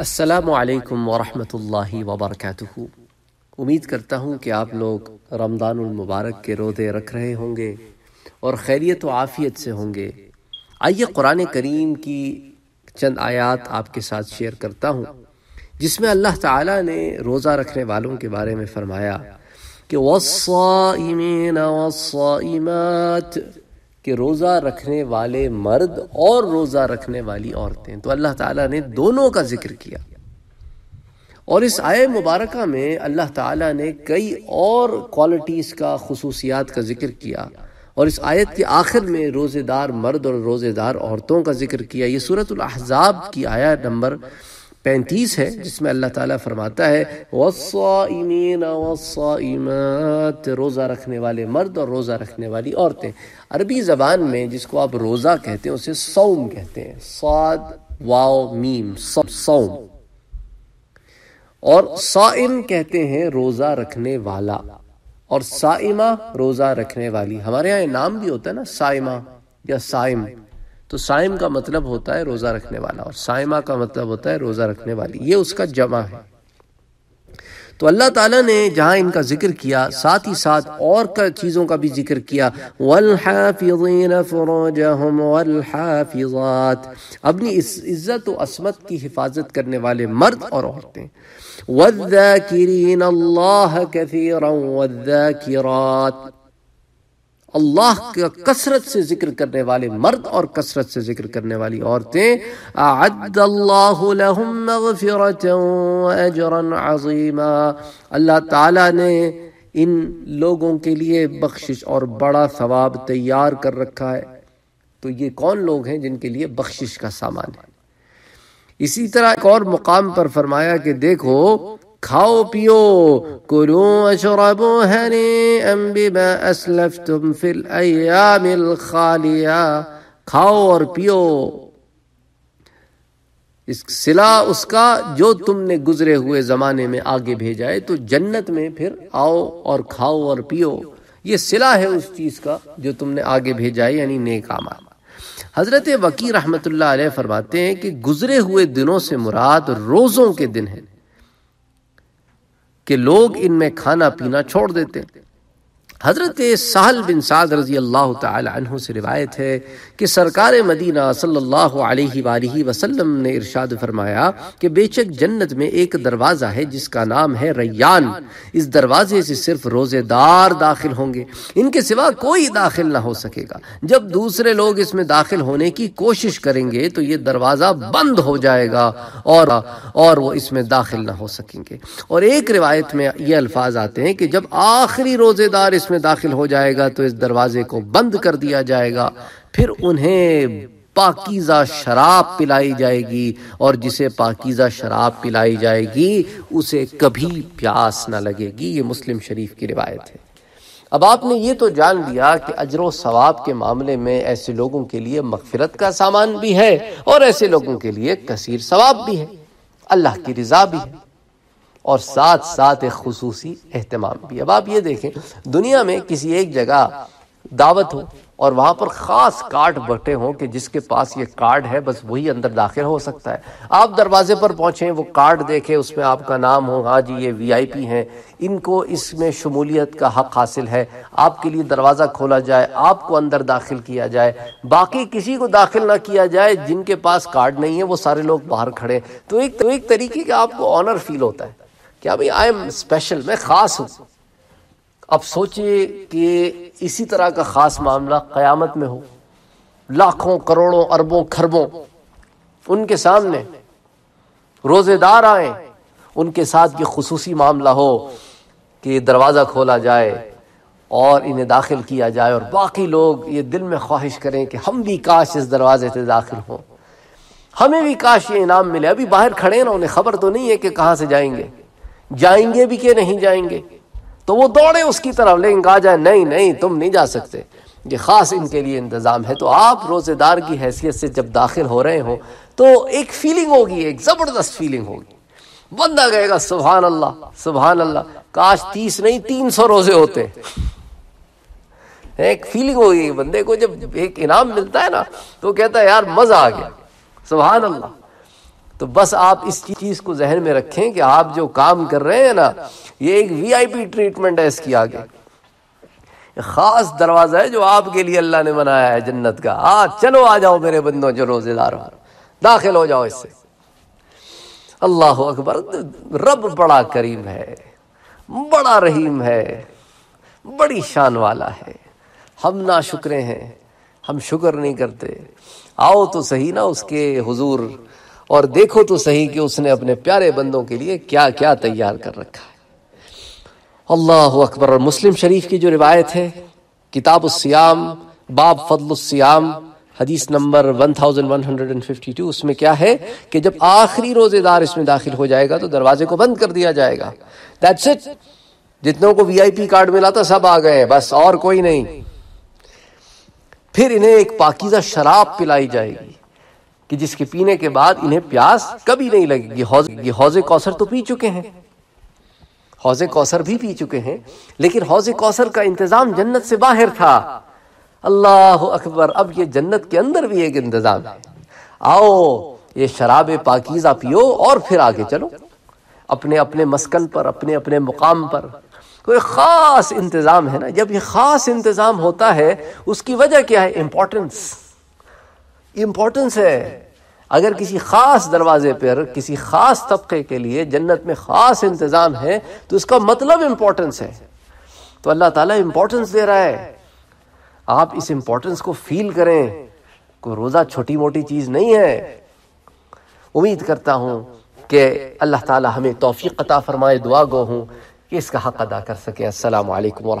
असलकम वरहमल वबरक उम्मीद करता हूँ कि आप लोग रमज़ानमबारक के रोज़े रख रहे होंगे और खैरियत व आफ़ियत से होंगे आइए क़ुरान करीम की चंद आयात आपके साथ शेयर करता हूँ जिसमें अल्लाह ताला ने रोज़ा रखने वालों के बारे में फ़रमाया कि वसाइमीन वसाइमात कि रोज़ा रखने वाले मर्द और रोज़ा रखने वाली औरतें तो अल्लाह ताला ने दोनों का जिक्र किया और इस आय मुबारक में अल्लाह ताला ने कई और क्वालिटीज़ का खसूसियात का जिक्र किया और इस आयत के आखिर में रोज़ेदार मर्द और रोज़ेदार औरतों का जिक्र किया ये सूरत अहज़ाब की आया नंबर पैंतीस है जिसमें अल्लाह ताला फरमाता है वसाइमीन रोज़ा रखने वाले मर्द और रोज़ा रखने वाली औरतें अरबी ज़बान में जिसको आप रोज़ा कहते हैं उसे सौम कहते हैं साद वाओ मीम सौम और साइम कहते हैं रोज़ा रखने वाला और साइमा रोज़ा रखने वाली हमारे यहाँ नाम भी होता है ना साइमा या साइम तो साइम का मतलब होता है रोज़ा रखने वाला और साइमा का मतलब होता है रोज़ा रखने वाली ये उसका जमा है तो अल्लाह ताला ने जहां इनका जिक्र किया साथ ही साथ और का चीज़ों का भी जिक्र किया वल्हाफिजात अपनी इज़्ज़त व असमत की हिफाजत करने वाले मर्द और औरतें वज़्ज़ाकिरीन अल्लाह कसीरा वज़्ज़ाकिरात अल्लाह का कसरत से जिक्र करने वाले मर्द और कसरत से जिक्र करने वाली औरतें अल्लाह ताला ने इन लोगों के लिए बख्शिश और बड़ा सवाब तैयार कर रखा है तो ये कौन लोग हैं जिनके लिए बख्शिश का सामान है इसी तरह एक और मुकाम पर फरमाया कि देखो खाओ पियो कुरु अशरबो हरे अम्बिमा असलफ तुम फिल अयामिल खालिया खाओ और पियो इस सिला उसका जो तुमने गुजरे हुए ज़माने में आगे भेजा है तो जन्नत में फिर आओ और खाओ और पियो ये सिला है उस चीज़ का जो तुमने आगे भेजा है यानी नेक आमा हज़रत वकी रहमत फरमाते हैं कि गुजरे हुए दिनों से मुराद रोज़ों के दिन है कि लोग इनमें खाना पीना छोड़ देते हज़रत साहल बिन साद रज़ी अल्लाह तहों से रिवायत है कि सरकार मदीना सल्लल्लाहु अलैहि वसल्लम ने इरशाद फरमाया कि बेचक जन्नत में एक दरवाज़ा है जिसका नाम है रैयान इस दरवाज़े से सिर्फ रोज़ेदार दाखिल होंगे इनके सिवा कोई दाखिल ना हो सकेगा जब दूसरे लोग इसमें दाखिल होने की कोशिश करेंगे तो ये दरवाज़ा बंद हो जाएगा और और वह इसमें दाखिल ना हो सकेंगे और एक रिवायत में ये अल्फाज आते हैं कि जब आखिरी रोज़ेदार इसमें में दाखिल हो जाएगा तो इस दरवाजे को बंद कर दिया जाएगा फिर उन्हें पाकिज़ा शराब पिलाई जाएगी और जिसे पाकिज़ा शराब पिलाई जाएगी उसे कभी प्यास ना लगेगी ये मुस्लिम शरीफ की रिवायत है अब आपने ये तो जान लिया कि अजर सवाब के मामले में ऐसे लोगों के लिए मगफरत का सामान भी है और ऐसे लोगों के लिए कसीर सवाब भी है अल्लाह की रजा भी है और साथ साथ एक खसूसी अहतमाम भी अब आप ये देखें दुनिया में किसी एक जगह दावत हो और वहाँ पर ख़ास कार्ड बटे हों कि जिसके पास ये कार्ड है बस वही अंदर दाखिल हो सकता है आप दरवाजे पर पहुँचें वो कार्ड देखें उसमें आपका नाम हो हाँ जी ये वीआईपी हैं इनको इसमें शमूलियत का हक हासिल है आपके लिए दरवाज़ा खोला जाए आपको अंदर दाखिल किया जाए बाकी किसी को दाखिल ना किया जाए जिनके पास कार्ड नहीं है वो सारे लोग बाहर खड़े तो एक तो एक तरीके का आपको ऑनर फील होता है क्या भाई आई एम स्पेशल मैं ख़ास हूं अब सोचिए कि इसी तरह का ख़ास मामला क़यामत में हो लाखों करोड़ों अरबों खरबों उनके सामने रोज़ेदार आए उनके साथ ये खसूसी मामला हो कि दरवाज़ा खोला जाए और इन्हें दाखिल किया जाए और बाकी लोग ये दिल में ख्वाहिश करें कि हम भी काश इस दरवाज़े से दाखिल हों हमें भी काश ये इनाम मिले अभी बाहर खड़े ना उन्हें खबर तो नहीं है कि कहाँ से जाएंगे जाएंगे भी कि नहीं जाएंगे तो वो दौड़े उसकी तरफ लेकिन कहा जाए नहीं नहीं तुम नहीं जा सकते ये ख़ास इनके लिए इंतज़ाम है तो आप रोज़ेदार की हैसियत से जब दाखिल हो रहे हो तो एक फीलिंग होगी एक ज़बरदस्त फीलिंग होगी बंदा कहेगा सुबहान अल्लाह सुबहान अल्लाह काश तीस नहीं तीन सौ रोज़े होते एक फीलिंग होगी बंदे को जब एक इनाम मिलता है ना तो कहता है यार मज़ा आ गया सुबहान अल्लाह तो बस आप इस चीज को जहन में रखें कि आप जो काम कर रहे हैं ना ये एक वीआईपी ट्रीटमेंट है इसकी आगे खास दरवाजा है जो आपके लिए अल्लाह ने बनाया है जन्नत का आ हाँ, चलो आ जाओ मेरे बंदो जो रोजेदार हो दाखिल हो जाओ इससे अल्लाह अकबर रब बड़ा करीम है बड़ा रहीम है बड़ी शान वाला है हम ना शुक्रे हैं हम शुक्र नहीं करते आओ तो सही ना उसके हुजूर और देखो तो सही कि उसने अपने प्यारे बंदों के लिए क्या क्या तैयार कर रखा है अल्लाह अकबर और मुस्लिम शरीफ की जो रिवायत है किताब उसम बाब फजलसियाम हदीस नंबर 1152 उसमें क्या है कि जब आखिरी रोजेदार इसमें दाखिल हो जाएगा तो दरवाजे को बंद कर दिया जाएगा दैट्स इट जितनों को वीआईपी कार्ड मिला था सब आ गए बस और कोई नहीं फिर इन्हें एक पाकिजा शराब पिलाई जाएगी कि जिसके पीने के बाद इन्हें प्यास कभी नहीं लगेगी हौज हौज कौसर तो पी चुके हैं हौज कौसर भी पी चुके हैं लेकिन हौज कौसर का इंतजाम जन्नत से बाहर था अल्लाह अकबर अब ये जन्नत के अंदर भी एक इंतजाम है आओ ये शराब पाकिजा पियो और फिर आगे चलो अपने अपने मस्कन पर अपने अपने मुकाम पर कोई ख़ास इंतज़ाम है ना जब ये ख़ास इंतज़ाम होता है उसकी वजह क्या है इंपॉर्टेंस इम्पोर्टेंस है अगर किसी ख़ास दरवाजे पर किसी ख़ास तबके के लिए जन्नत में ख़ास इंतज़ाम है तो इसका मतलब इम्पोर्टेंस है तो अल्लाह ताला इम्पोर्टेंस दे रहा है आप इस इम्पोर्टेंस को फील करें कोई रोज़ा छोटी मोटी चीज़ नहीं है उम्मीद करता हूँ कि अल्लाह ताला हमें तोफ़ी अता फ़रमाए दुआ गो हूँ कि इसका हक अदा कर सके असल